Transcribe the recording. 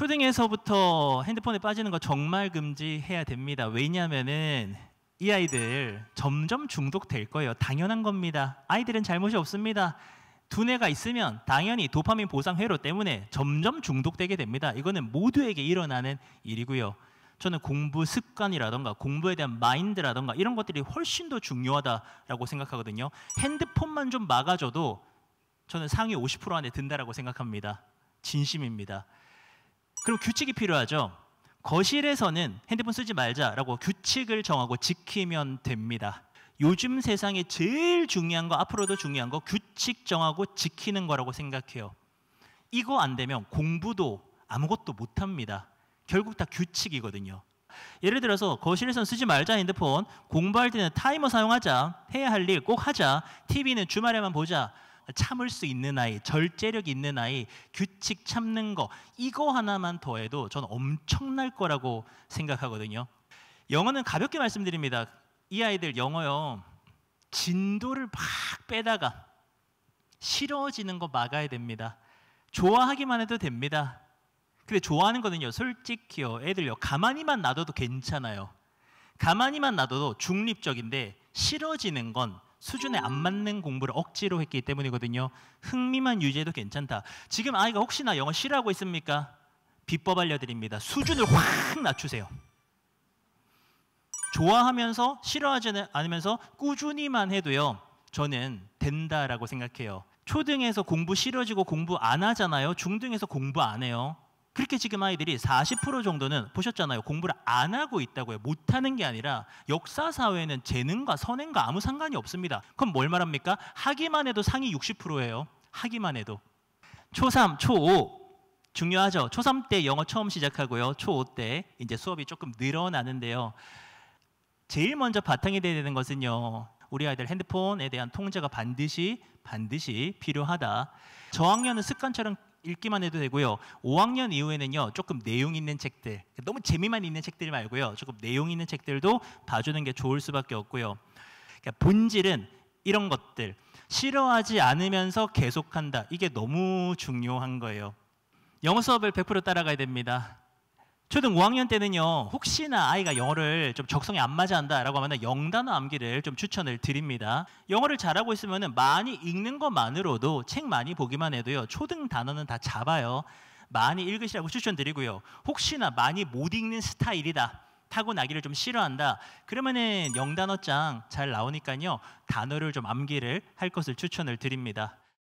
초등에서부터 핸드폰에 빠지는 거 정말 금지해야 됩니다. 왜냐면은 하이 아이들 점점 중독될 거예요. 당연한 겁니다. 아이들은 잘못이 없습니다. 두뇌가 있으면 당연히 도파민 보상 회로 때문에 점점 중독되게 됩니다. 이거는 모두에게 일어나는 일이고요. 저는 공부 습관이라던가 공부에 대한 마인드라던가 이런 것들이 훨씬 더 중요하다라고 생각하거든요. 핸드폰만 좀 막아줘도 저는 상위 50% 안에 든다라고 생각합니다. 진심입니다. 그리고 규칙이 필요하죠. 거실에서는 핸드폰 쓰지 말자라고 규칙을 정하고 지키면 됩니다. 요즘 세상에 제일 중요한 거 앞으로도 중요한 거 규칙 정하고 지키는 거라고 생각해요. 이거 안 되면 공부도 아무것도 못 합니다. 결국 다 규칙이거든요. 예를 들어서 거실에선 쓰지 말자 핸드폰, 공부할 때는 타이머 사용하자, 해야 할 일 꼭 하자, TV는 주말에만 보자. 참을 수 있는 아이, 절제력 있는 아이, 규칙 참는 거 이거 하나만 더해도 저는 엄청날 거라고 생각하거든요. 영어는 가볍게 말씀드립니다. 이 아이들 영어요. 진도를 막 빼다가 싫어지는 거 막아야 됩니다. 좋아하기만 해도 됩니다. 근데 좋아하는 거는요. 솔직히요. 애들요. 가만히만 놔둬도 괜찮아요. 가만히만 놔둬도 중립적인데 싫어지는 건 수준에 안 맞는 공부를 억지로 했기 때문이거든요. 흥미만 유지해도 괜찮다. 지금 아이가 혹시나 영어 싫어하고 있습니까? 비법 알려드립니다. 수준을 확 낮추세요. 좋아하면서 싫어하지 않으면서 꾸준히만 해도요. 저는 된다라고 생각해요. 초등에서 공부 싫어지고 공부 안 하잖아요. 중등에서 공부 안 해요. 그렇게 지금 아이들이 40% 정도는 보셨잖아요. 공부를 안 하고 있다고요. 못 하는 게 아니라 역사 사회는 재능과 선행과 아무 상관이 없습니다. 그럼 뭘 말합니까? 하기만 해도 상위 60%예요. 하기만 해도. 초3, 초5 중요하죠. 초3 때 영어 처음 시작하고요. 초5 때 이제 수업이 조금 늘어나는데요. 제일 먼저 바탕이 돼야 되는 것은요. 우리 아이들 핸드폰에 대한 통제가 반드시 반드시 필요하다. 저학년은 습관처럼 읽기만 해도 되고요. 5학년 이후에는요. 조금 내용 있는 책들. 너무 재미만 있는 책들 말고요. 조금 내용 있는 책들도 봐주는 게 좋을 수밖에 없고요. 그러니까 본질은 이런 것들. 싫어하지 않으면서 계속한다. 이게 너무 중요한 거예요. 영어 수업을 100% 따라가야 됩니다. 초등 5학년 때는요 혹시나 아이가 영어를 좀 적성에 안 맞아한다라고 하면 영단어 암기를 좀 추천을 드립니다. 영어를 잘하고 있으면 많이 읽는 것만으로도 책 많이 보기만 해도요 초등 단어는 다 잡아요. 많이 읽으시라고 추천드리고요. 혹시나 많이 못 읽는 스타일이다. 타고나기를 좀 싫어한다. 그러면은 영단어장 잘 나오니까요. 단어를 좀 암기를 할 것을 추천을 드립니다.